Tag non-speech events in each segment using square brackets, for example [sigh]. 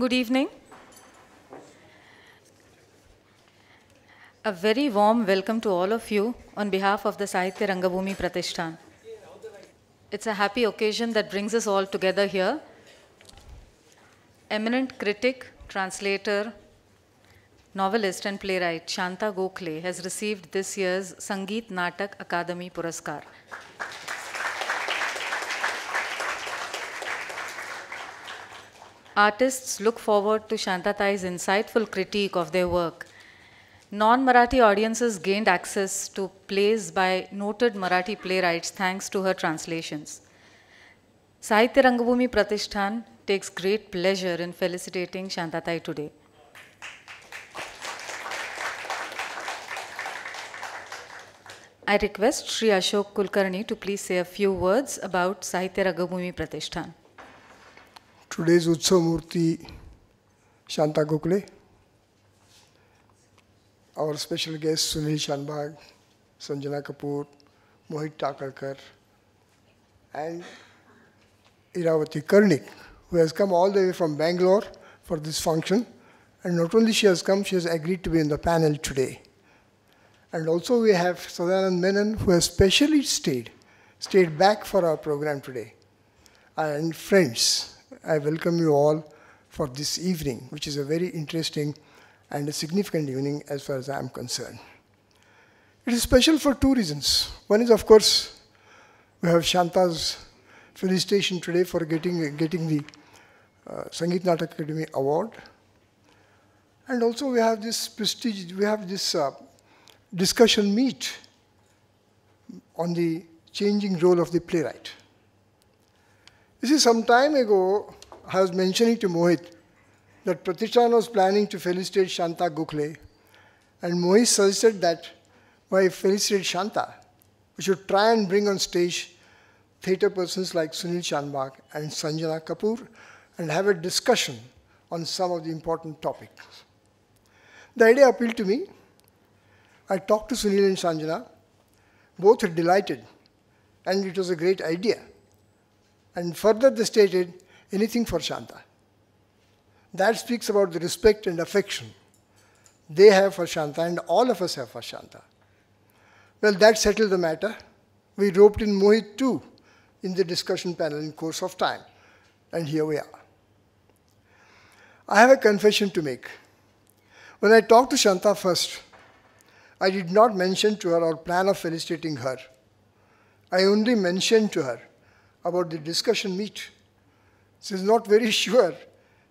Good evening. A very warm welcome to all of you on behalf of the Sahitya Rangabhumi Pratishthan. It's a happy occasion that brings us all together here. Eminent critic, translator, novelist and playwright Shanta Gokhale has received this year's Sangeet Natak Akademi Puraskar. Artists look forward to Shantatai's insightful critique of their work. Non-Marathi audiences gained access to plays by noted Marathi playwrights thanks to her translations. Sahitya Rangabhumi Pratishthan takes great pleasure in felicitating Shantatai today. I request Sri Ashok Kulkarni to please say a few words about Sahitya Rangabhumi Pratishthan today's Utsav Murti, Shanta Gokhale, our special guest Sunil Shanbhag, Sanjana Kapoor, Mohit Takalkar, and Iravati Karnik, who has come all the way from Bangalore for this function. And not only she has come, she has agreed to be in the panel today. And also we have Sadanand Menon, who has specially stayed, stayed back for our program today. And friends, I welcome you all for this evening, which is a very interesting and a significant evening as far as I am concerned. It is special for two reasons. One is, of course, we have Shanta's felicitation today for getting, getting the uh, Sangeet Natak Academy Award. And also we have this prestige, we have this uh, discussion meet on the changing role of the playwright. You see, some time ago, I was mentioning to Mohit that Pratishan was planning to felicitate Shanta Gokhale. And Mohit suggested that why felicitate Shanta? We should try and bring on stage theatre persons like Sunil Shanbag and Sanjana Kapoor and have a discussion on some of the important topics. The idea appealed to me. I talked to Sunil and Sanjana. Both were delighted, and it was a great idea. And further, they stated anything for Shanta. That speaks about the respect and affection they have for Shanta, and all of us have for Shanta. Well, that settled the matter. We roped in Mohit too in the discussion panel in course of time, and here we are. I have a confession to make. When I talked to Shanta first, I did not mention to her our plan of felicitating her. I only mentioned to her about the discussion meet. She's not very [laughs] sure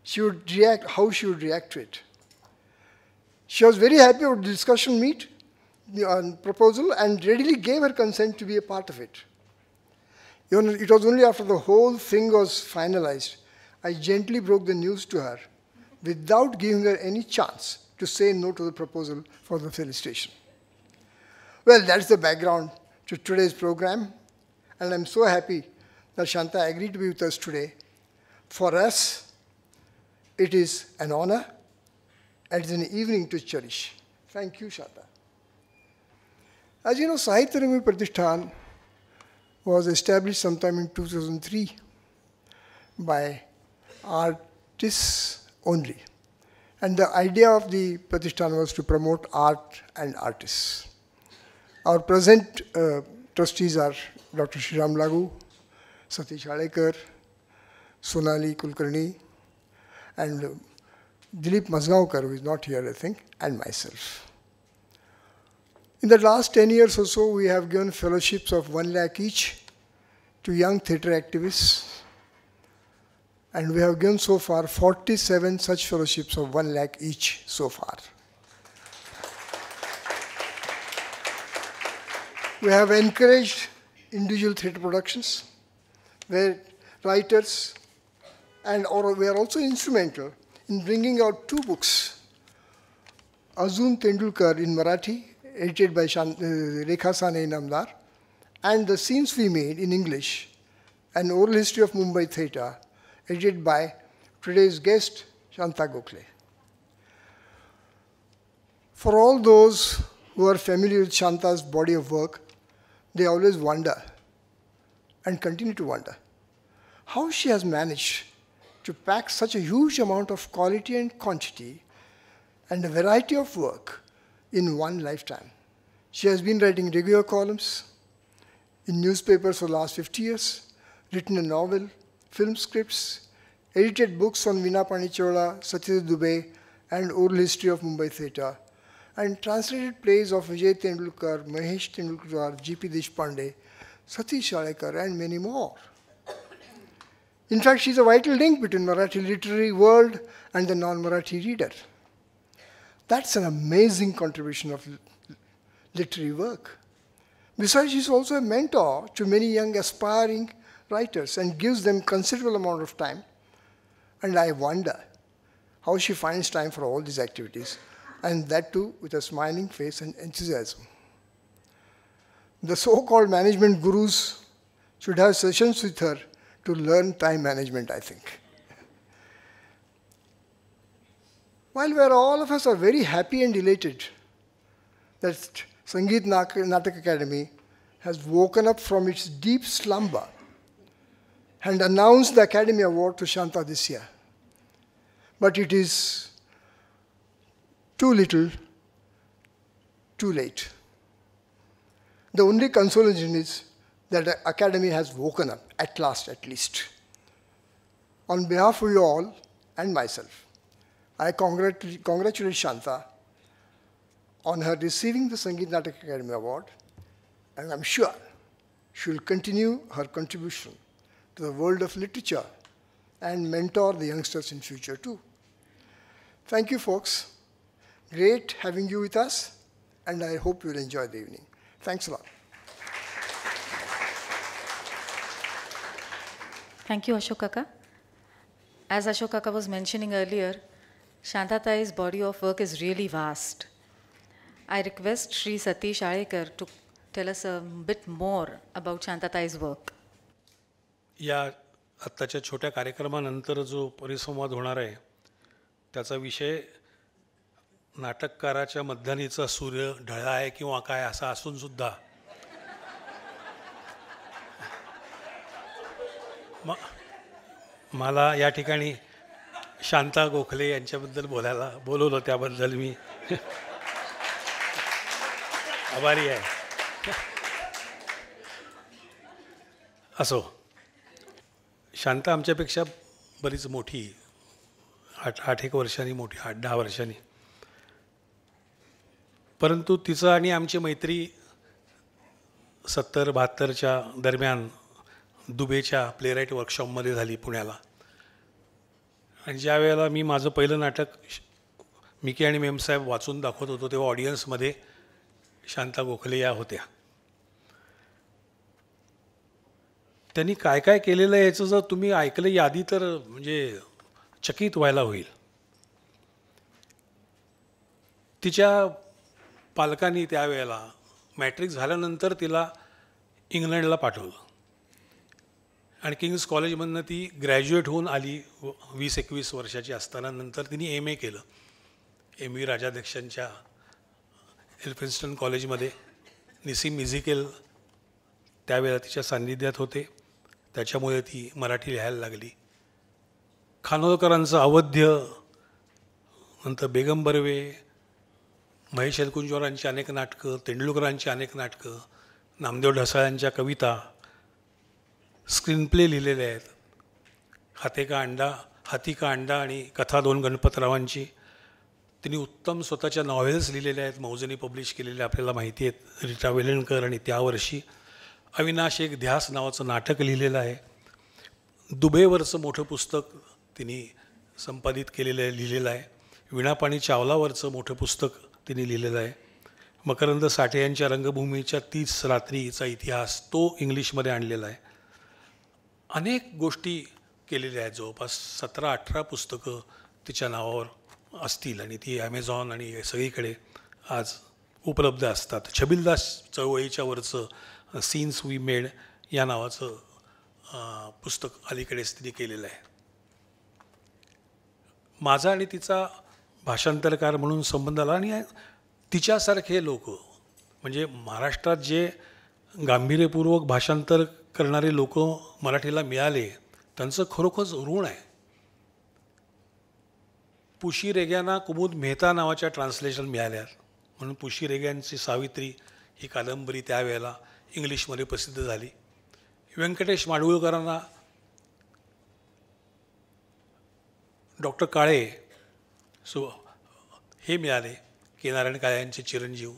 she would react, how she would react to it. She was very happy about the discussion meet and uh, proposal and readily gave her consent to be a part of it. It was only after the whole thing was finalized, I gently broke the news to her without giving her any chance to say no to the proposal for the fill station. Well, that's the background to today's program, and I'm so happy Shanta agreed to be with us today. For us, it is an honor and it is an evening to cherish. Thank you, Shanta. As you know, Sahitya Rami Pratishtan was established sometime in 2003 by artists only. And the idea of the Pratishtan was to promote art and artists. Our present uh, trustees are Dr. Shiram Lagu, Satish Alekar, Sonali Kulkarni, and uh, Dilip Mazgaonkar, who is not here, I think, and myself. In the last 10 years or so, we have given fellowships of 1 lakh each to young theatre activists. And we have given so far 47 such fellowships of 1 lakh each so far. We have encouraged individual theatre productions where writers and or were also instrumental in bringing out two books, Azun Tendulkar in Marathi, edited by Shan, uh, Rekha Sane Namdar, and The Scenes We Made in English, an oral history of Mumbai theatre, edited by today's guest, Shanta Gokhale. For all those who are familiar with Shanta's body of work, they always wonder and continue to wonder how she has managed to pack such a huge amount of quality and quantity and a variety of work in one lifetime. She has been writing regular columns in newspapers for the last 50 years, written a novel, film scripts, edited books on Vina Panichola, Satyajit Dubey, and oral history of Mumbai theatre, and translated plays of Vijay Tendulkar, Mahesh Tendulkar, G.P. Deshpande, Sati Shalekar, and many more. In fact, she is a vital link between Marathi literary world and the non-Marathi reader. That's an amazing contribution of literary work. Besides, she's also a mentor to many young aspiring writers and gives them considerable amount of time. And I wonder how she finds time for all these activities, and that too with a smiling face and enthusiasm. The so-called management gurus should have sessions with her to learn time management, I think. While we're all of us are very happy and elated that Sangeet Natak Academy has woken up from its deep slumber and announced the Academy Award to Shanta this year. But it is too little, too late. The only consolation is that the academy has woken up, at last at least. On behalf of you all and myself, I congratulate Shanta on her receiving the Sangeet Natak Academy Award, and I'm sure she will continue her contribution to the world of literature and mentor the youngsters in future too. Thank you, folks. Great having you with us, and I hope you'll enjoy the evening. Thanks a lot. Thank you Ashok काका as Ashok काका was mentioning earlier शांताताईज body of work is really vast I request Shri Satish Alekar to tell us bit more about शांताताईज work या आत्ताच्या छोट्या कार्यक्रमानंतर जो परिसंवाद होणार आहे त्याचा विषय नाटककाराच्या मध्यानीचा सूर्य ढळा आहे किंवा काय असा असूनसुद्धा मला या ठिकाणी शांता गोखले यांच्याबद्दल बोलायला बोलवलं त्याबद्दल मी आभारी आहे असो शांता आमच्यापेक्षा बरीच मोठी आठ आठ एक वर्षांनी मोठी आठ दहा वर्षांनी परंतु तिचं आणि आमची मैत्री सत्तर बहात्तरच्या दरम्यान दुबेच्या प्लेराईट वर्कशॉपमध्ये झाली पुण्याला आणि ज्या वेळेला मी माझं पहिलं नाटक मिकी आणि मेमसाहेब वाचून दाखवत होतो तेव्हा ऑडियन्समध्ये शांता गोखले या होत्या त्यांनी काय काय केलेलं आहे याचं जर तुम्ही ऐकलं यादी तर म्हणजे चकित व्हायला होईल तिच्या पालकांनी त्यावेळेला मॅट्रिक झाल्यानंतर तिला इंग्लंडला पाठवलं आणि किंग्ज कॉलेजमधनं ती ग्रॅज्युएट होऊन आली वीस एकवीस वर्षाची असताना नंतर तिने एम ए केलं एम व्ही राजाध्यक्षांच्या एल्फिन्स्टन कॉलेजमध्ये निसी म्युझिकल त्यावेळेला तिच्या सान्निध्यात होते त्याच्यामुळे ती मराठी लिहायला लागली खानोलकरांचं अवध्य नंतर बेगम बर्वे महेश एलकुंजोरांची अनेक नाटकं तेंडुलकरांची अनेक नाटकं नामदेव ढसाळांच्या कविता स्क्रीनप्ले लिहिलेले आहेत हाते का अंडा हाती का अंडा आणि कथा दोन गणपतरावांची त्यांनी उत्तम स्वतःच्या नॉव्हेल्स लिहिलेल्या आहेत मौजनी पब्लिश केलेल्या आपल्याला माहिती आहेत रिटा वेलणकर आणि त्यावर्षी अविनाश एक ध्यास नावाचं नाटक लिहिलेलं आहे दुबेवरचं मोठं पुस्तक तिने संपादित केलेलं आहे लिहिलेलं आहे विणापाणी चावलावरचं मोठं पुस्तक तिने लिहिलेलं आहे मकरंद साठे यांच्या रंगभूमीच्या तीस रात्रीचा इतिहास तो इंग्लिशमध्ये आणलेला आहे अनेक गोष्टी केलेल्या आहेत जवळपास सतरा अठरा पुस्तकं तिच्या नावावर असतील आणि ती ॲमेझॉन आणि सगळीकडे आज उपलब्ध असतात छबिलदास वरचं सीन्स वी मेड या नावाचं पुस्तक अलीकडेच तिने केलेलं आहे माझा आणि तिचा भाषांतरकार म्हणून संबंध आला आणि तिच्यासारखे लोक म्हणजे महाराष्ट्रात जे गांभीर्यपूर्वक भाषांतर करणारे लोक मराठीला मिळाले त्यांचं खरोखरच ऋण आहे पुशी रेग्यांना कुमुद मेहता नावाच्या ट्रान्सलेशन मिळाल्या म्हणून पुशी रेग्यांची सावित्री ही कादंबरी त्यावेळेला इंग्लिशमध्ये प्रसिद्ध झाली व्यंकटेश माडगुळकरांना डॉक्टर काळे सु हे मिळाले की नारायण काळे यांचे चिरंजीव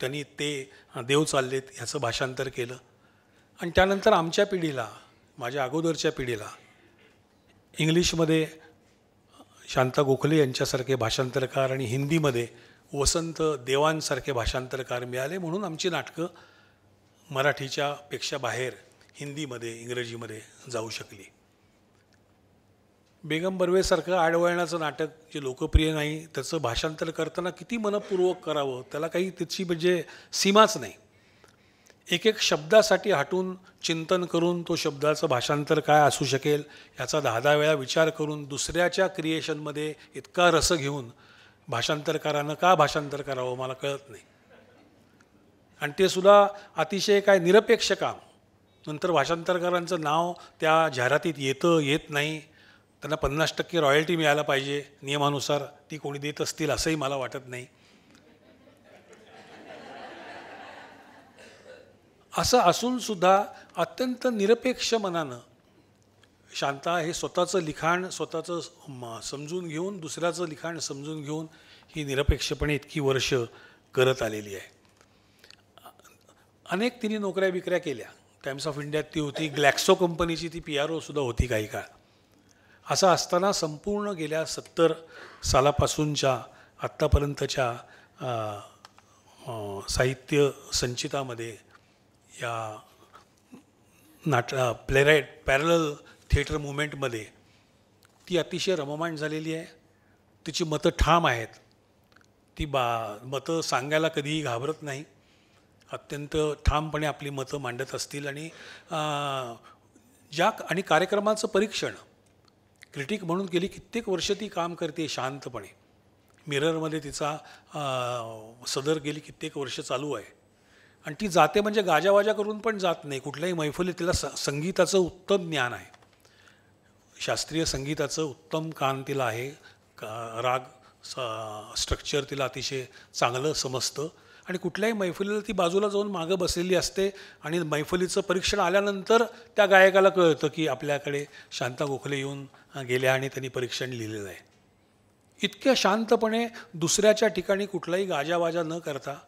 त्यांनी ते देव चाललेत ह्याचं भाषांतर केलं आणि त्यानंतर आमच्या पिढीला माझ्या अगोदरच्या पिढीला इंग्लिशमध्ये शांता गोखले यांच्यासारखे भाषांतरकार आणि हिंदीमध्ये वसंत देवांसारखे भाषांतरकार मिळाले म्हणून आमची नाटकं मराठीच्या पेक्षा बाहेर हिंदीमध्ये इंग्रजीमध्ये जाऊ शकली बेगम बर्वेसारखं आडवळणाचं नाटक जे लोकप्रिय नाही त्याचं भाषांतर करताना किती मनपूर्वक करावं त्याला काही त्याची म्हणजे सीमाच नाही एक एक शब्दासाठी हटून चिंतन करून तो शब्दाचं भाषांतर काय असू शकेल याचा दहा दहा वेळा विचार करून दुसऱ्याच्या क्रिएशनमध्ये इतका रस घेऊन भाषांतरकारानं का भाषांतर करावं मला कळत नाही आणि ते सुद्धा अतिशय काय निरपेक्ष काम नंतर भाषांतरकारांचं नाव त्या जाहिरातीत येतं येत नाही त्यांना पन्नास टक्के रॉयल्टी मिळायला पाहिजे नियमानुसार ती कोणी देत असतील असंही मला वाटत नाही असं असूनसुद्धा अत्यंत निरपेक्ष मनानं शांता हे स्वतःचं लिखाण स्वतःचं समजून घेऊन दुसऱ्याचं लिखाण समजून घेऊन ही निरपेक्षपणे इतकी वर्ष करत आलेली आहे अनेक तिने नोकऱ्या विकऱ्या केल्या टाइम्स ऑफ इंडियात ती होती ग्लॅक्सो कंपनीची ती पी आर ओसुद्धा होती काही काळ असं असताना संपूर्ण गेल्या सत्तर सालापासूनच्या आत्तापर्यंतच्या साहित्य संचितामध्ये या नाट प्लेराईट पॅरल थिएटर मुवमेंटमध्ये ती अतिशय रममाण झालेली आहे तिची मतं ठाम आहेत ती बा मतं सांगायला कधीही घाबरत नाही अत्यंत ठामपणे आपली मतं मांडत असतील आणि ज्या आणि कार्यक्रमाचं परीक्षण क्रिटिक म्हणून गेली कित्येक वर्ष ती काम करते शांतपणे मिररमध्ये तिचा सदर गेली कित्येक वर्ष चालू आहे आणि ती जाते म्हणजे गाजावाजा करून पण जात नाही कुठल्याही मैफलीत तिला स संगीताचं उत्तम ज्ञान आहे शास्त्रीय संगीताचं उत्तम कान तिला आहे का राग स्ट्रक्चर तिला अतिशय चांगलं समजतं आणि कुठल्याही मैफलीला ती बाजूला जाऊन मागं बसलेली असते आणि मैफलीचं परीक्षण आल्यानंतर त्या गायकाला कळतं की आपल्याकडे शांता गोखले येऊन गेल्या आणि त्यांनी परीक्षण लिहिलेलं आहे इतक्या शांतपणे दुसऱ्याच्या ठिकाणी कुठलाही गाजावाजा न करता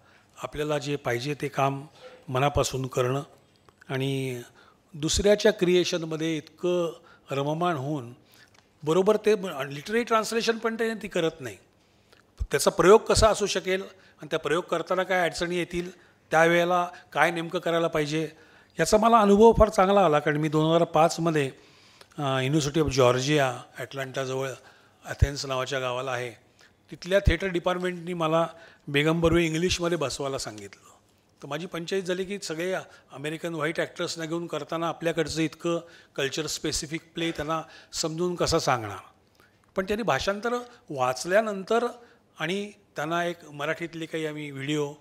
आपल्याला जे पाहिजे ते काम मनापासून करणं आणि दुसऱ्याच्या क्रिएशनमध्ये इतकं रममाण होऊन बरोबर ते लिटररी ट्रान्सलेशन पण ते ती करत नाही त्याचा प्रयोग कसा असू शकेल आणि त्या प्रयोग करताना काय अडचणी येतील त्यावेळेला काय नेमकं करायला पाहिजे याचा मला अनुभव फार चांगला आला कारण मी दोन हजार पाचमध्ये युनिव्हर्सिटी ऑफ जॉर्जिया ॲटलांटाजवळ ॲथेन्स नावाच्या गावाला आहे तिथल्या थिएटर डिपार्टमेंटनी मला बेगमबरोबर इंग्लिशमध्ये बसवायला सांगितलं तर माझी पंचायत झाली की सगळे अमेरिकन व्हाईट ॲक्टर्सना घेऊन करताना आपल्याकडचं इतकं कल्चर स्पेसिफिक प्ले त्यांना समजून कसा सांगणार पण त्यांनी भाषांतर वाचल्यानंतर आणि त्यांना एक मराठीतले काही आम्ही व्हिडिओ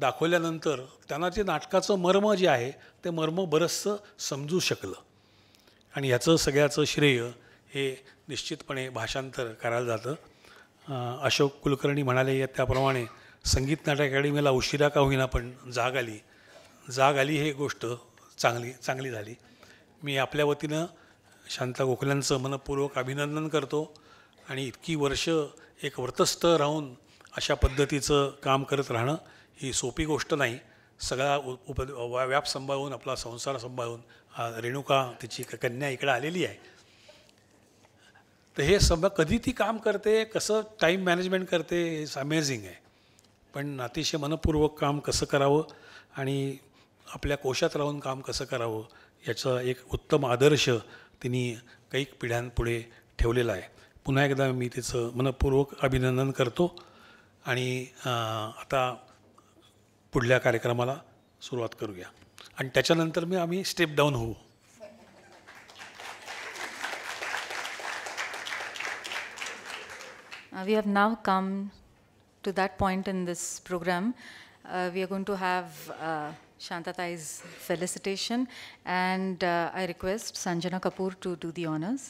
दाखवल्यानंतर त्यांना ते नाटकाचं मर्म जे आहे ते मर्म बरंचसं समजू शकलं आणि ह्याचं सगळ्याचं श्रेय हे निश्चितपणे भाषांतर करायला जातं अशोक कुलकर्णी म्हणाले त्याप्रमाणे संगीत नाटक अकॅडमीला उशिरा का होईना पण जाग आली जाग आली हे गोष्ट चांगली चांगली झाली मी आपल्या वतीनं शांता गोखल्यांचं मनपूर्वक अभिनंदन करतो आणि इतकी वर्ष एक व्रतस्थ राहून अशा पद्धतीचं काम करत राहणं ही सोपी गोष्ट नाही सगळा उप व्याप सांभाळून आपला संसार सांभाळून रेणुका तिची कन्या इकडं आलेली आहे तर हे सम कधी ती काम करते कसं टाईम मॅनेजमेंट करते इट्स अमेझिंग आहे पण अतिशय मनपूर्वक काम कसं करावं आणि आपल्या कोशात राहून काम कसं करावं याचा एक उत्तम आदर्श तिने काही पिढ्यांपुढे ठेवलेला आहे पुन्हा एकदा मी तिचं मनपूर्वक अभिनंदन करतो आणि आता पुढल्या कार्यक्रमाला सुरुवात करूया आणि त्याच्यानंतर मी आम्ही स्टेप डाऊन होऊ वी हॅव नाव काम to that point in this program, uh, we are going to have uh, Shantatai's felicitation, and uh, I request Sanjana Kapoor to do the honors.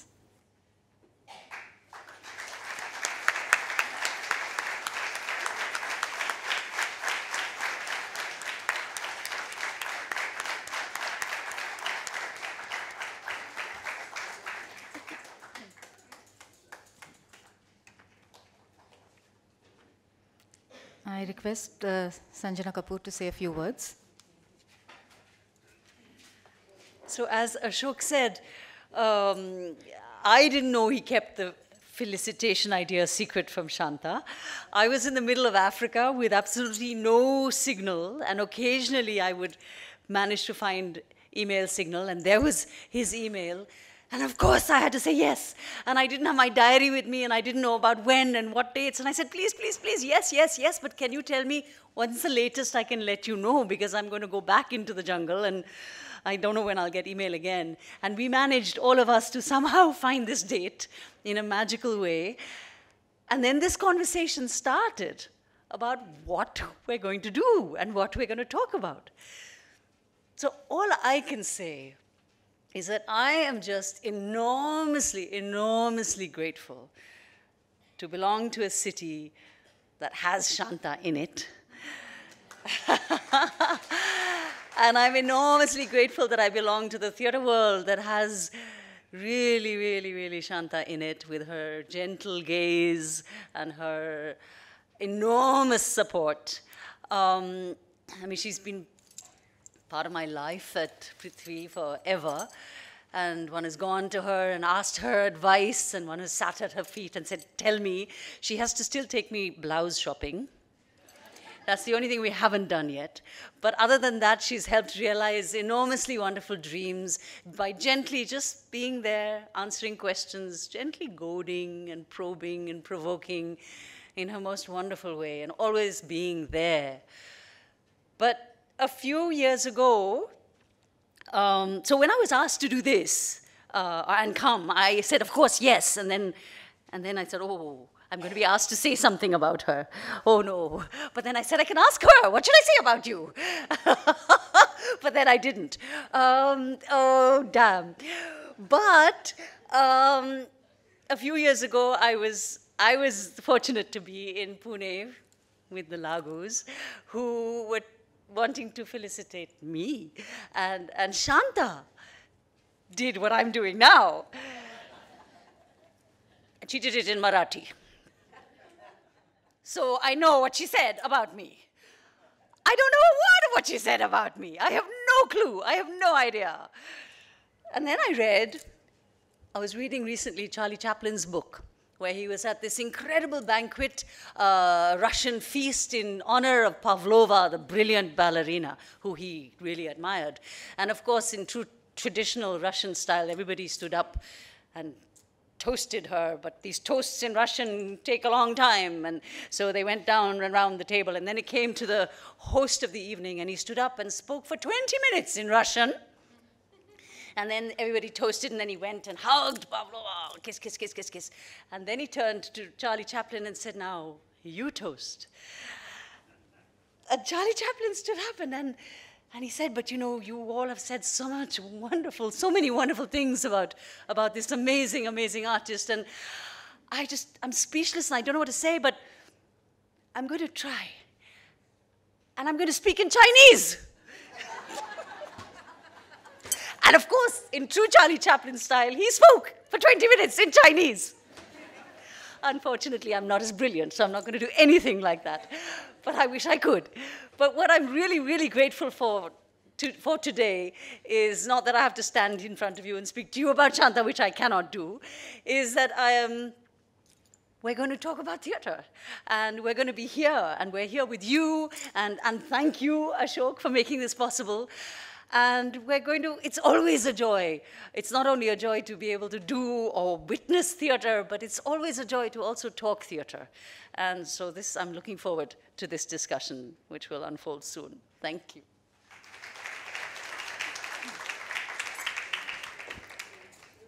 request uh, Sanjana Kapoor to say a few words. So as Ashok said, um, I didn't know he kept the felicitation idea secret from Shanta. I was in the middle of Africa with absolutely no signal, and occasionally I would manage to find email signal, and there was his email. And of course, I had to say yes. And I didn't have my diary with me, and I didn't know about when and what dates. And I said, please, please, please, yes, yes, yes. But can you tell me when's the latest I can let you know? Because I'm going to go back into the jungle, and I don't know when I'll get email again. And we managed, all of us, to somehow [laughs] find this date in a magical way. And then this conversation started about what we're going to do and what we're going to talk about. So, all I can say is that I am just enormously, enormously grateful to belong to a city that has Shanta in it. [laughs] and I'm enormously grateful that I belong to the theater world that has really, really, really Shanta in it with her gentle gaze and her enormous support. Um, I mean, she's been part of my life at Prithvi forever. And one has gone to her and asked her advice, and one has sat at her feet and said, Tell me. She has to still take me blouse shopping. That's the only thing we haven't done yet. But other than that, she's helped realize enormously wonderful dreams by gently just being there, answering questions, gently goading and probing and provoking in her most wonderful way, and always being there. But a few years ago, um, so when I was asked to do this uh, and come, I said, of course, yes. And then, and then I said, oh, I'm going to be asked to say something about her. Oh no. But then I said, I can ask her, what should I say about you? [laughs] but then I didn't. Um, oh, damn. But um, a few years ago, I was, I was fortunate to be in Pune with the Lagos, who were wanting to felicitate me. And, and Shanta did what I'm doing now. And she did it in Marathi. So I know what she said about me. I don't know a word of what she said about me. I have no clue. I have no idea. And then I read, I was reading recently Charlie Chaplin's book where he was at this incredible banquet, uh, Russian feast in honor of Pavlova, the brilliant ballerina who he really admired. And of course, in true traditional Russian style, everybody stood up and toasted her, but these toasts in Russian take a long time. And so they went down and around the table. And then it came to the host of the evening, and he stood up and spoke for 20 minutes in Russian. And then everybody toasted, and then he went and hugged Pavlov, kiss, kiss, kiss, kiss, kiss. And then he turned to Charlie Chaplin and said, now, you toast. And Charlie Chaplin stood up and, and, and he said, but you know, you all have said so much wonderful, so many wonderful things about, about this amazing, amazing artist. And I just, I'm speechless and I don't know what to say, but I'm going to try. And I'm going to speak in Chinese. And of course, in true Charlie Chaplin style, he spoke for 20 minutes in Chinese. Unfortunately, I'm not as brilliant, so I'm not going to do anything like that. But I wish I could. But what I'm really, really grateful for to, for today is not that I have to stand in front of you and speak to you about Chanta, which I cannot do, is that I am, we're going to talk about theater. And we're going to be here, and we're here with you. And, and thank you, Ashok, for making this possible. And we're going to, it's always a joy. It's not only a joy to be able to do or witness theater, but it's always a joy to also talk theater. And so this, I'm looking forward to this discussion, which will unfold soon. Thank you.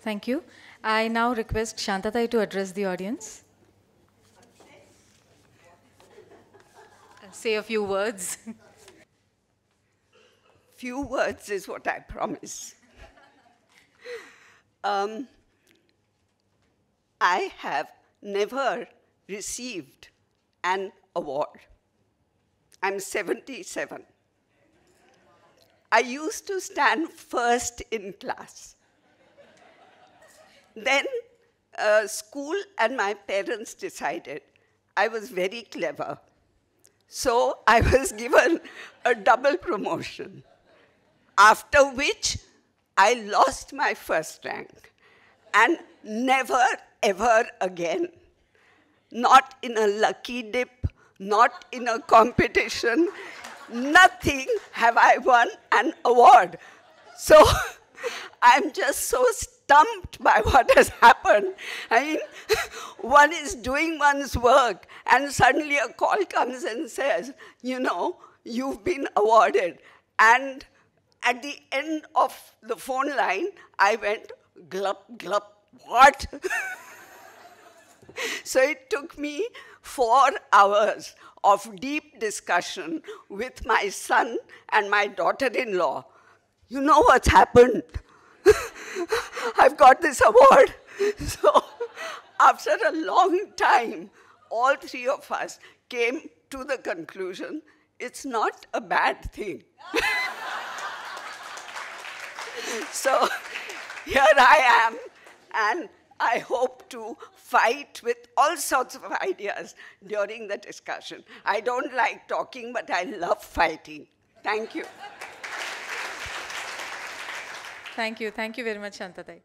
Thank you. I now request Shantatai to address the audience. say a few words. [laughs] few [laughs] words is what I promise. um, I have never received an award. I'm 77. I used to stand first in class. then uh, school and my parents decided I was very clever. So I was [laughs] given a double promotion after which I lost my first rank and never ever again. Not in a lucky dip, not in a competition, nothing have I won an award. So [laughs] I'm just so stumped by what has happened. I mean, [laughs] one is doing one's work and suddenly a call comes and says, you know, you've been awarded. And at the end of the phone line, I went, glup, glup, what? [laughs] so it took me four hours of deep discussion with my son and my daughter in law. You know what's happened? [laughs] I've got this award. [laughs] So, after a long time, all three of us came to the conclusion it's not a bad thing so here I am, and I hope to fight with all sorts of ideas during the discussion. I don't like talking, but I love fighting. Thank you. Thank you. Thank you very much, Shantatai.